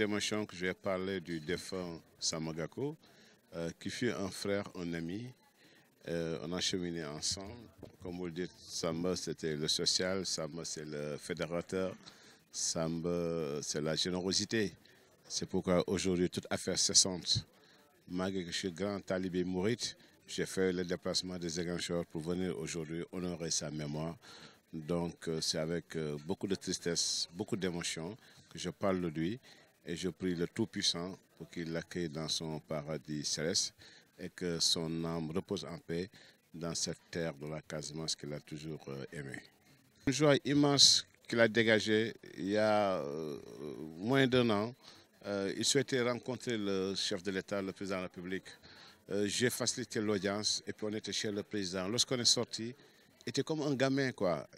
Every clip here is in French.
d'émotion que je vais parler du défunt Samagako, euh, qui fut un frère, un ami. Euh, on a cheminé ensemble. Comme vous le dites, Samba, c'était le social, Samba, c'est le fédérateur, Samba, c'est la générosité. C'est pourquoi aujourd'hui, toute affaire cessante. Malgré que je suis grand talibé mourite, j'ai fait le déplacement des Égancheurs pour venir aujourd'hui honorer sa mémoire. Donc, euh, c'est avec beaucoup de tristesse, beaucoup d'émotion que je parle de lui. Et je prie le Tout-Puissant pour qu'il l'accueille dans son paradis céleste et que son âme repose en paix dans cette terre de la Casamance qu'il a toujours euh, aimée. Une joie immense qu'il a dégagée il y a euh, moins d'un an. Euh, il souhaitait rencontrer le chef de l'État, le président de la République. J'ai facilité l'audience et puis on était chez le président. Lorsqu'on est sorti, il était comme un gamin, quoi.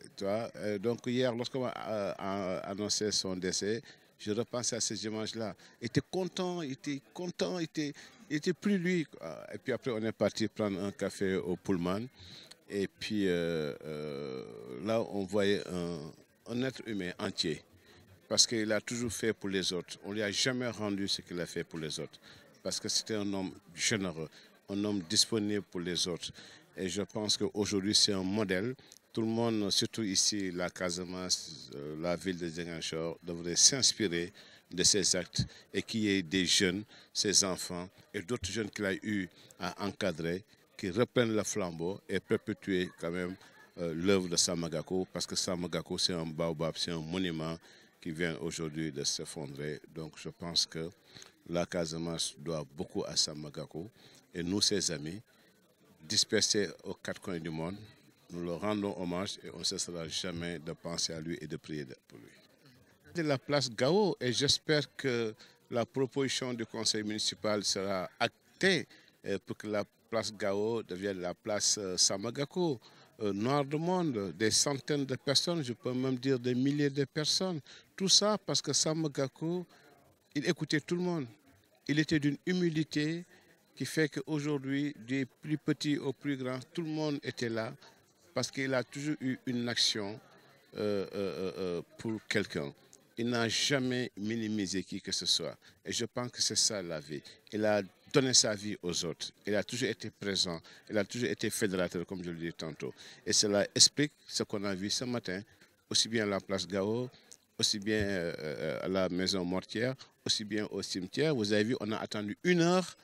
donc hier, lorsqu'on a annoncé son décès, je repensais à ces images-là. Il était content, il était content, il était, était plus lui. Ah, et puis après, on est parti prendre un café au Pullman. Et puis euh, euh, là, on voyait un, un, être humain entier. Parce qu'il a toujours fait pour les autres. On ne lui a jamais rendu ce qu'il a fait pour les autres. Parce que c'était un homme généreux, un homme disponible pour les autres. Et je pense qu'aujourd'hui, c'est un modèle tout le monde, surtout ici, la Casamas, euh, la ville de Zéganchor, devrait s'inspirer de ces actes et qu'il y ait des jeunes, ces enfants et d'autres jeunes qu'il a eu à encadrer, qui reprennent le flambeau et perpétuent quand même euh, l'œuvre de Samagako, parce que Samagako, c'est un baobab, c'est un monument qui vient aujourd'hui de s'effondrer. Donc je pense que la Casamas doit beaucoup à Samagako et nous, ses amis, dispersés aux quatre coins du monde, nous le rendons hommage et on ne cessera jamais de penser à lui et de prier pour lui. De la place Gao et j'espère que la proposition du conseil municipal sera actée euh, pour que la place Gao devienne la place euh, Samagako. Euh, Noir du monde, des centaines de personnes, je peux même dire des milliers de personnes. Tout ça parce que Samagako, il écoutait tout le monde. Il était d'une humilité qui fait qu'aujourd'hui, des plus petits au plus grands, tout le monde était là parce qu'il a toujours eu une action euh, euh, euh, pour quelqu'un. Il n'a jamais minimisé qui que ce soit. Et je pense que c'est ça la vie. Il a donné sa vie aux autres. Il a toujours été présent. Il a toujours été fédérateur, comme je le disais tantôt. Et cela explique ce qu'on a vu ce matin, aussi bien à la place Gao, aussi bien à la maison mortière, aussi bien au cimetière. Vous avez vu, on a attendu une heure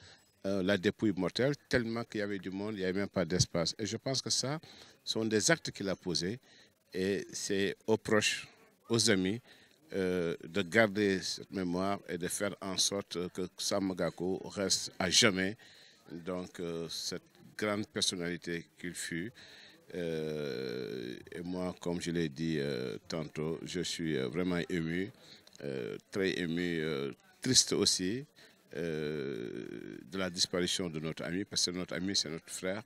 la dépouille mortelle, tellement qu'il y avait du monde, il n'y avait même pas d'espace. Et je pense que ça, sont des actes qu'il a posés et c'est aux proches, aux amis, euh, de garder cette mémoire et de faire en sorte que Sam Gako reste à jamais donc euh, cette grande personnalité qu'il fut. Euh, et moi, comme je l'ai dit tantôt, je suis vraiment ému, très ému, triste aussi, euh, de la disparition de notre ami, parce que notre ami, c'est notre frère,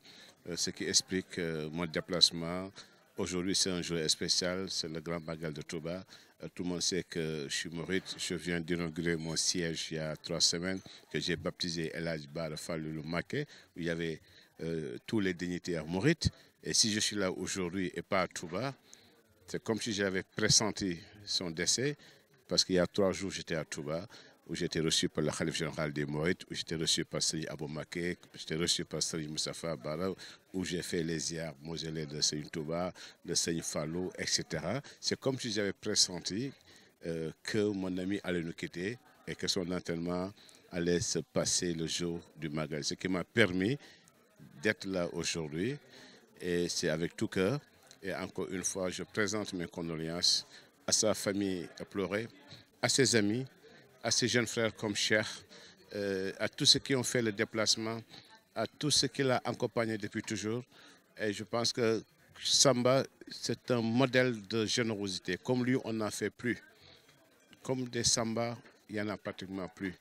euh, ce qui explique euh, mon déplacement. Aujourd'hui, c'est un jour spécial, c'est le grand bagal de Touba. tout le monde sait que je suis maurite. Je viens d'inaugurer mon siège il y a trois semaines, que j'ai baptisé El Bar Falulu Maké, où il y avait tous les dignitaires maurites. Et si je suis là aujourd'hui et pas à Touba, c'est comme si j'avais pressenti son décès, parce qu'il y a trois jours, j'étais à Touba où j'ai été reçu par le Khalif général des Moïtes, où j'ai été reçu par Sri Abou Maké, où été reçu par Sri Moussafa Bara, où j'ai fait les yards mausolées de Sri Touba, de Sri Fallou, etc. C'est comme si j'avais pressenti euh, que mon ami allait nous quitter et que son entraînement allait se passer le jour du magasin. Ce qui m'a permis d'être là aujourd'hui et c'est avec tout cœur. Et encore une fois, je présente mes condoléances à sa famille pleurée, à ses amis, à ses jeunes frères comme Cheikh, euh, à tous ceux qui ont fait le déplacement, à tous ceux qui l'ont accompagné depuis toujours. Et je pense que Samba, c'est un modèle de générosité. Comme lui, on n'en fait plus. Comme des Samba, il n'y en a pratiquement plus.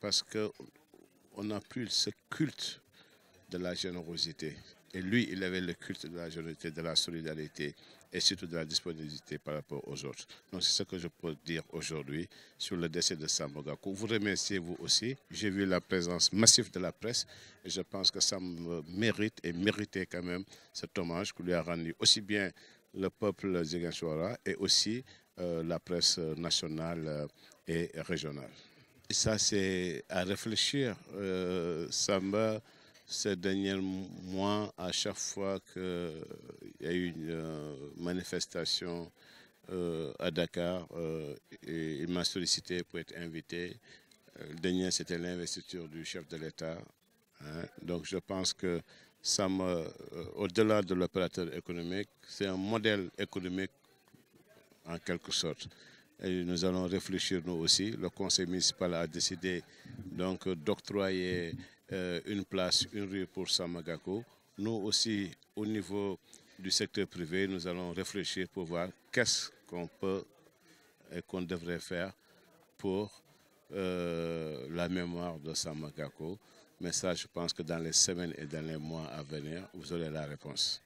Parce qu'on n'a plus ce culte de la générosité. Et lui, il avait le culte de la générosité, de la solidarité et surtout de la disponibilité par rapport aux autres. Donc c'est ce que je peux dire aujourd'hui sur le décès de Sam Vous remerciez vous aussi. J'ai vu la présence massive de la presse et je pense que Sam mérite et méritait quand même cet hommage que lui a rendu aussi bien le peuple Ziguinchora et aussi euh, la presse nationale euh, et régionale. ça, c'est à réfléchir. Euh, ces derniers mois, à chaque fois qu'il y a eu une euh, manifestation euh, à Dakar, euh, il m'a sollicité pour être invité. Le dernier, c'était l'investiture du chef de l'État. Hein. Donc je pense que ça me, au-delà de l'opérateur économique, c'est un modèle économique en quelque sorte. Et nous allons réfléchir nous aussi. Le conseil municipal a décidé donc d'octroyer euh, une place, une rue pour Samagako. Nous aussi, au niveau du secteur privé, nous allons réfléchir pour voir qu'est-ce qu'on peut et qu'on devrait faire pour euh, la mémoire de Samagako. Mais ça, je pense que dans les semaines et dans les mois à venir, vous aurez la réponse.